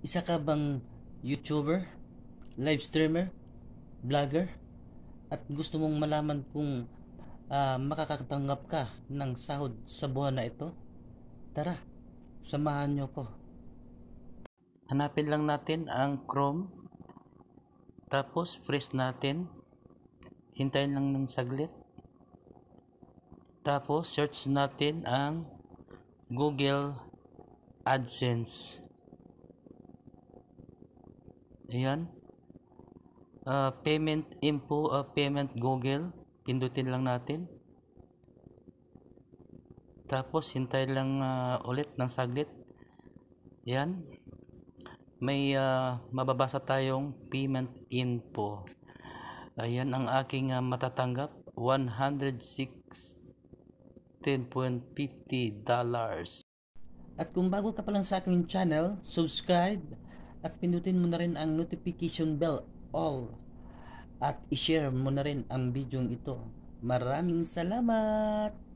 isa ka bang YouTuber, live streamer, vlogger, at gusto mong malaman kung uh, makakatanggap ka ng sahod sa buwan na ito? Tara, samahan nyo ko. Hanapin lang natin ang Chrome, tapos press natin, hintayin lang ng saglit, tapos search natin ang Google AdSense. Ayan. Uh, payment info, uh, payment Google. Pindutin lang natin. Tapos, hintay lang uh, ulit ng saglit. Ayan. May uh, mababasa tayong payment info. Ayan ang aking uh, matatanggap. 116.50 dollars. At kung bago ka pa lang sa aking channel, subscribe at pindutin mo na rin ang notification bell all at i-share mo na rin ang video ito. Maraming salamat!